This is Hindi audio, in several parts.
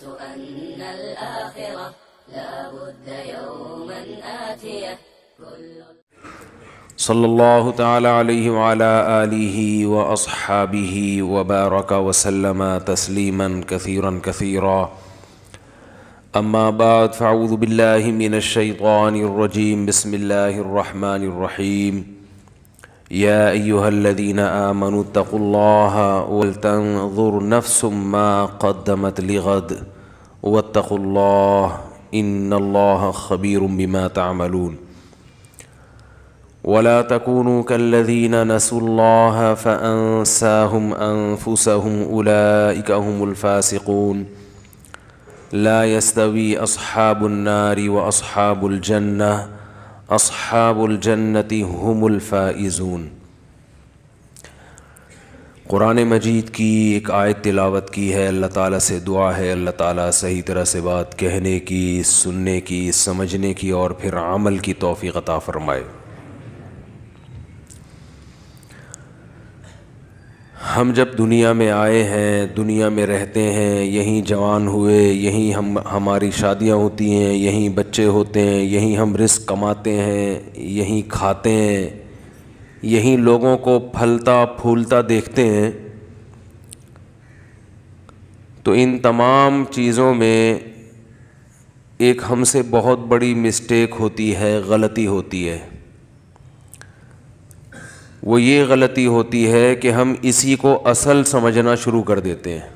ظننت أن الآخرة لا بد يوما آتية كل صلى الله تعالى عليه وعلى آله وأصحابه وبارك وسلم تسليما كثيرا كثيرا أما بعد فأعوذ بالله من الشيطان الرجيم بسم الله الرحمن الرحيم يا ايها الذين امنوا اتقوا الله ولتنظر نفس ما قدمت لغد واتقوا الله ان الله خبير بما تعملون ولا تكونوا كالذين نسوا الله فانساهم انفسهم اولئك هم الفاسقون لا يستوي اصحاب النار واصحاب الجنه असहाबुलजन्नति हमलफ़ाइजून क़ुरान मजीद की एक आयत तिलावत की है अल्लाह ताला से दुआ है अल्लाह ताला सही तरह से बात कहने की सुनने की समझने की और फिर अमल की तोफ़ी अता फ़रमाए हम जब दुनिया में आए हैं दुनिया में रहते हैं यहीं जवान हुए यहीं हम हमारी शादियां होती हैं यहीं बच्चे होते हैं यहीं हम रिस्क कमाते हैं यहीं खाते हैं यहीं लोगों को फलता फूलता देखते हैं तो इन तमाम चीज़ों में एक हमसे बहुत बड़ी मिस्टेक होती है गलती होती है वो ये गलती होती है कि हम इसी को असल समझना शुरू कर देते हैं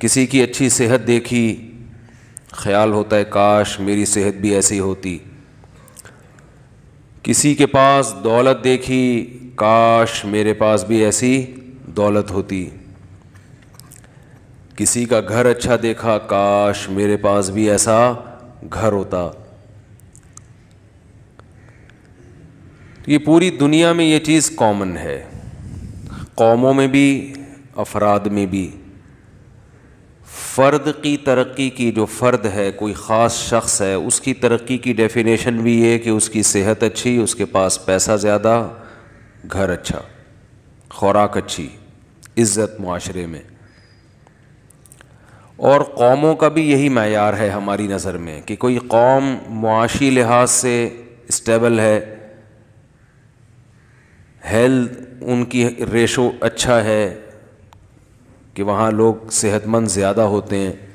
किसी की अच्छी सेहत देखी ख्याल होता है काश मेरी सेहत भी ऐसी होती किसी के पास दौलत देखी काश मेरे पास भी ऐसी दौलत होती किसी का घर अच्छा देखा काश मेरे पास भी ऐसा घर होता तो ये पूरी दुनिया में ये चीज़ कॉमन है कौमों में भी अफराद में भी फ़र्द की तरक्की की जो फ़र्द है कोई ख़ास शख्स है उसकी तरक्की की डेफिनेशन भी ये कि उसकी सेहत अच्छी उसके पास पैसा ज़्यादा घर अच्छा खुराक अच्छी इज़्ज़त माशरे में और कौमों का भी यही मैार है हमारी नज़र में कि कोई कौम मुआशी लिहाज से स्टेबल है हेल्थ उनकी रेशो अच्छा है कि वहाँ लोग सेहतमंद ज़्यादा होते हैं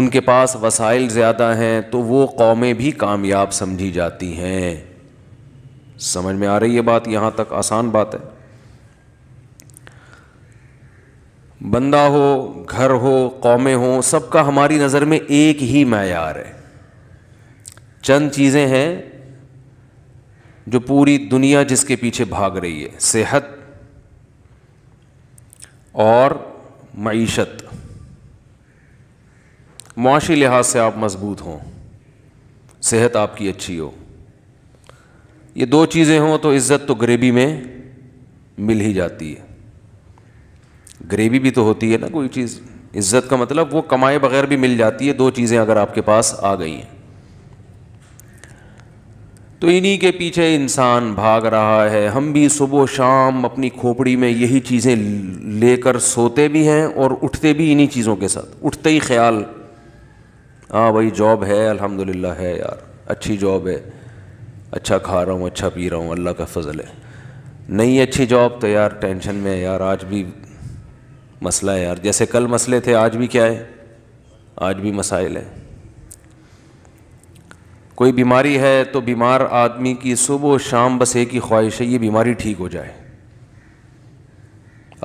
उनके पास वसाइल ज़्यादा हैं तो वो कौमें भी कामयाब समझी जाती हैं समझ में आ रही है बात यहाँ तक आसान बात है बंदा हो घर हो कौमें हो सबका हमारी नज़र में एक ही मैार है चंद चीज़ें हैं जो पूरी दुनिया जिसके पीछे भाग रही है सेहत और मीशत मुआशी लिहाज से आप मजबूत हों सेहत आपकी अच्छी हो ये दो चीज़ें हों तो इज़्ज़त तो गरीबी में मिल ही जाती है गरीबी भी तो होती है ना कोई चीज़ इज़्ज़त का मतलब वो कमाए बगैर भी मिल जाती है दो चीज़ें अगर आपके पास आ गई हैं तो इन्हीं के पीछे इंसान भाग रहा है हम भी सुबह शाम अपनी खोपड़ी में यही चीज़ें लेकर सोते भी हैं और उठते भी इन्हीं चीज़ों के साथ उठते ही ख्याल हाँ भाई जॉब है अल्हम्दुलिल्लाह है यार अच्छी जॉब है अच्छा खा रहा हूँ अच्छा पी रहा हूँ अल्लाह का फजल है नहीं अच्छी जॉब तो यार टेंशन में यार आज भी मसला है यार जैसे कल मसले थे आज भी क्या है आज भी मसाइल हैं कोई बीमारी है तो बीमार आदमी की सुबह शाम बस एक ही ख्वाहिश है ये बीमारी ठीक हो जाए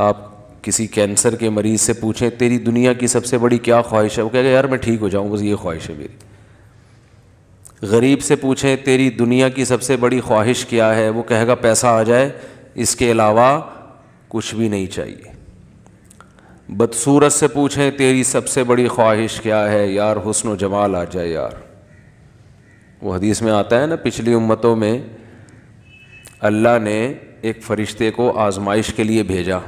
आप किसी कैंसर के मरीज़ से पूछें तेरी दुनिया की सबसे बड़ी क्या ख्वाहिश है वो कहेगा यार मैं ठीक हो जाऊँ बस ये ख्वाहिश है मेरी गरीब से पूछें तेरी दुनिया की सबसे बड़ी ख्वाहिश क्या है वो कहेगा पैसा आ जाए इसके अलावा कुछ भी नहीं चाहिए बदसूरत से पूछें तेरी सबसे बड़ी ख्वाहिश क्या है यार हुस्न जमाल आ जाए यार वो हदीस में आता है ना पिछली उम्मतों में अल्लाह ने एक फ़रिश्ते को आजमाइश के लिए भेजा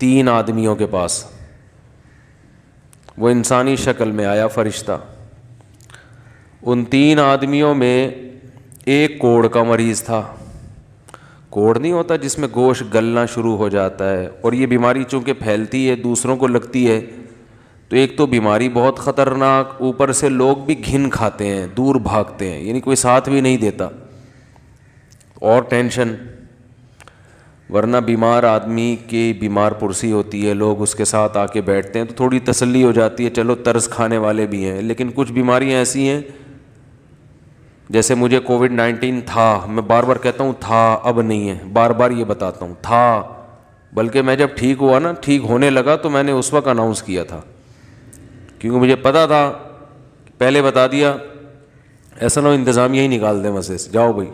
तीन आदमियों के पास वो इंसानी शक्ल में आया फ़रिश्ता उन तीन आदमियों में एक कोड़ का मरीज़ था कोड़ नहीं होता जिसमें गोश गलना शुरू हो जाता है और ये बीमारी चूँकि फैलती है दूसरों को लगती है तो एक तो बीमारी बहुत ख़तरनाक ऊपर से लोग भी घिन खाते हैं दूर भागते हैं यानी कोई साथ भी नहीं देता और टेंशन वरना बीमार आदमी की बीमार पुरसी होती है लोग उसके साथ आके बैठते हैं तो थोड़ी तसल्ली हो जाती है चलो तर्स खाने वाले भी हैं लेकिन कुछ बीमारियां ऐसी हैं जैसे मुझे कोविड नाइन्टीन था मैं बार बार कहता हूँ था अब नहीं है बार बार ये बताता हूँ था बल्कि मैं जब ठीक हुआ ना ठीक होने लगा तो मैंने उस वक्त अनाउंस किया था क्योंकि मुझे पता था पहले बता दिया ऐसा ना हो इंतज़ामिया ही निकाल दें मसे से जाओ भाई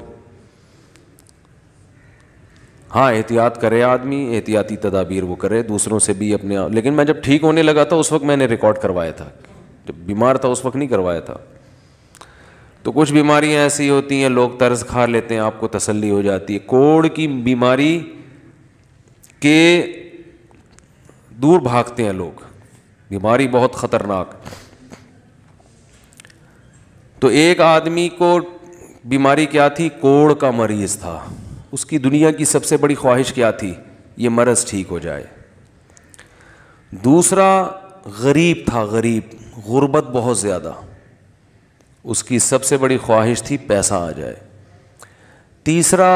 हाँ एहतियात करे आदमी एहतियाती तदाबीर वो करे दूसरों से भी अपने आप लेकिन मैं जब ठीक होने लगा था उस वक्त मैंने रिकॉर्ड करवाया था जब बीमार था उस वक्त नहीं करवाया था तो कुछ बीमारियाँ ऐसी होती हैं लोग तर्ज खा लेते हैं आपको तसल्ली हो जाती है कोड़ की बीमारी के दूर भागते हैं लोग बीमारी बहुत ख़तरनाक तो एक आदमी को बीमारी क्या थी कोड़ का मरीज़ था उसकी दुनिया की सबसे बड़ी ख्वाहिश क्या थी ये मरज़ ठीक हो जाए दूसरा गरीब था गरीब गुर्बत बहुत ज़्यादा उसकी सबसे बड़ी ख्वाहिश थी पैसा आ जाए तीसरा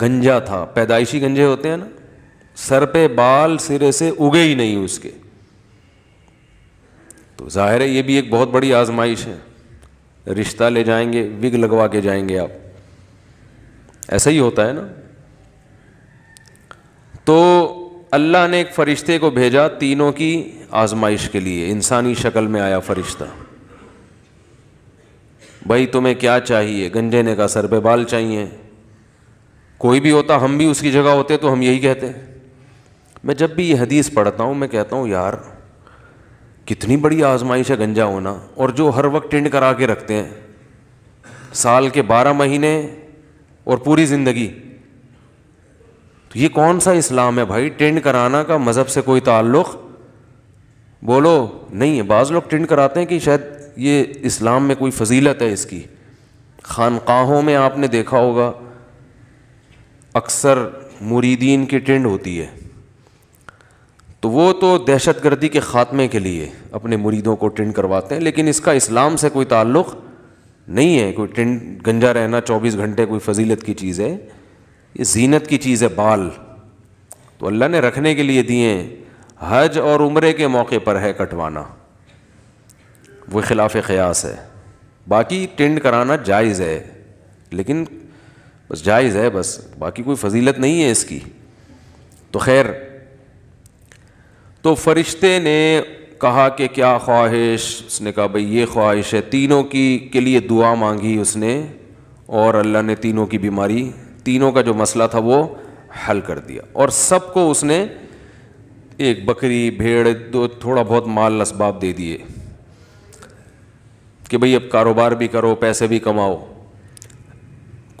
गंजा था पैदाइशी गंजे होते हैं ना सर पे बाल सिरे से उगे ही नहीं उसके तो ज़ाहिर है ये भी एक बहुत बड़ी आजमाइश है रिश्ता ले जाएंगे विग लगवा के जाएंगे आप ऐसा ही होता है ना तो अल्लाह ने एक फ़रिश्ते को भेजा तीनों की आजमाइश के लिए इंसानी शक्ल में आया फ़रिश्ता भाई तुम्हें क्या चाहिए गंजे ने सर पे बाल चाहिए कोई भी होता हम भी उसकी जगह होते तो हम यही कहते मैं जब भी ये हदीस पढ़ता हूँ मैं कहता हूँ यार कितनी बड़ी आजमाइश है गंजा होना और जो हर वक्त टेंड करा के रखते हैं साल के बारह महीने और पूरी ज़िंदगी तो ये कौन सा इस्लाम है भाई टेंड कराना का मज़हब से कोई ताल्लुक़ बोलो नहीं है बाज़ लोग टेंड कराते हैं कि शायद ये इस्लाम में कोई फजीलत है इसकी खानकाहों में आपने देखा होगा अक्सर मुरीदीन की टेंड होती है तो वो तो दहशत गर्दी के ख़ात्मे के लिए अपने मुरीदों को ट्रेंड करवाते हैं लेकिन इसका इस्लाम से कोई ताल्लुक़ नहीं है कोई ट्रेंड गंजा रहना चौबीस घंटे कोई फजीलत की चीज़ है ये जीनत की चीज़ है बाल तो अल्लाह ने रखने के लिए दिए हैं हज और उम्र के मौके पर है कटवाना वो खिलाफ क़यास है बाकी टेंड कराना जायज़ है लेकिन बस जायज़ है बस बाकी कोई फजीलत नहीं है इसकी तो खैर तो फरिश्ते ने कहा कि क्या ख्वाहिश उसने कहा भाई ये ख्वाहिश है तीनों की के लिए दुआ मांगी उसने और अल्लाह ने तीनों की बीमारी तीनों का जो मसला था वो हल कर दिया और सबको उसने एक बकरी भेड़ दो थोड़ा बहुत माल इसबाब दे दिए कि भाई अब कारोबार भी करो पैसे भी कमाओ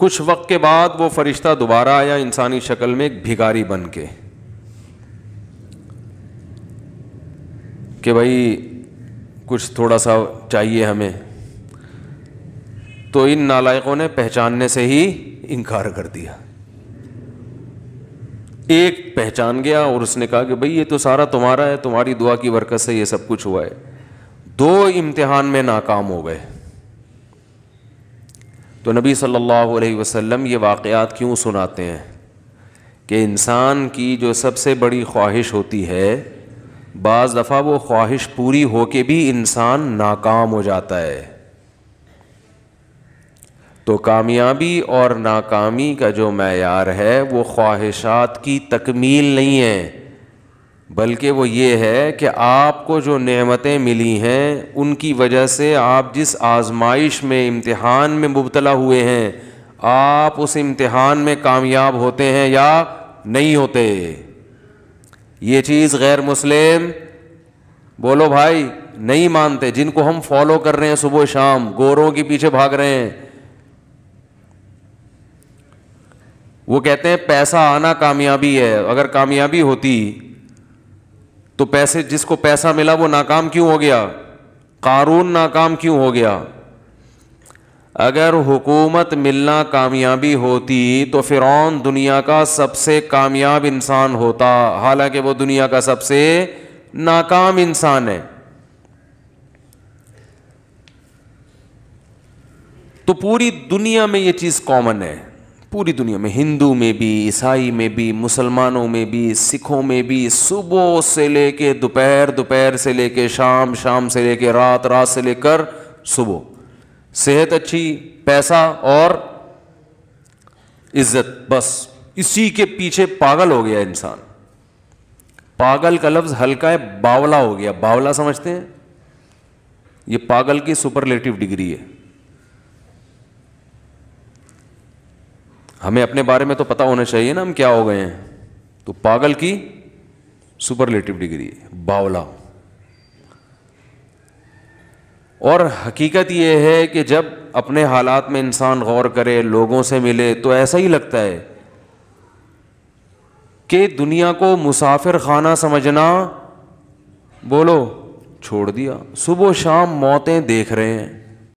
कुछ वक्त के बाद वो फरिश्ता दोबारा आया इंसानी शक्ल में एक भिगारी बन के कि भाई कुछ थोड़ा सा चाहिए हमें तो इन नालायकों ने पहचानने से ही इनकार कर दिया एक पहचान गया और उसने कहा कि भाई ये तो सारा तुम्हारा है तुम्हारी दुआ की बरकत से ये सब कुछ हुआ है दो इम्तिहान में नाकाम हो गए तो नबी सल्लल्लाहु अलैहि वसल्लम ये वाकयात क्यों सुनाते हैं कि इंसान की जो सबसे बड़ी ख्वाहिश होती है बाज़ दफ़ा वो ख्वाहिश पूरी हो के भी इंसान नाकाम हो जाता है तो कामयाबी और नाकामी का जो मैार है वो ख्वाहिशात की तकमील नहीं है बल्कि वो ये है कि आपको जो नेमतें मिली हैं उनकी वजह से आप जिस आजमाइश में इम्तहान में मुबतला हुए हैं आप उस इम्तहान में कामयाब होते हैं या नहीं होते ये चीज़ गैर मुस्लिम बोलो भाई नहीं मानते जिनको हम फॉलो कर रहे हैं सुबह शाम गोरों के पीछे भाग रहे हैं वो कहते हैं पैसा आना कामयाबी है अगर कामयाबी होती तो पैसे जिसको पैसा मिला वो नाकाम क्यों हो गया कारून नाकाम क्यों हो गया अगर हुकूमत मिलना कामयाबी होती तो फ़िरौन दुनिया का सबसे कामयाब इंसान होता हालांकि वो दुनिया का सबसे नाकाम इंसान है तो पूरी दुनिया में ये चीज़ कॉमन है पूरी दुनिया में हिंदू में भी ईसाई में भी मुसलमानों में भी सिखों में भी सुबह से लेके दोपहर दोपहर से लेके शाम शाम से लेके रात रात से लेकर सुबह सेहत अच्छी पैसा और इज्जत बस इसी के पीछे पागल हो गया इंसान पागल का लफ्ज हल्का है बावला हो गया बावला समझते हैं ये पागल की सुपरलेटिव डिग्री है हमें अपने बारे में तो पता होना चाहिए ना हम क्या हो गए हैं तो पागल की सुपरलेटिव डिग्री है बावला और हकीकत ये है कि जब अपने हालात में इंसान गौर करे लोगों से मिले तो ऐसा ही लगता है कि दुनिया को मुसाफिर खाना समझना बोलो छोड़ दिया सुबह शाम मौतें देख रहे हैं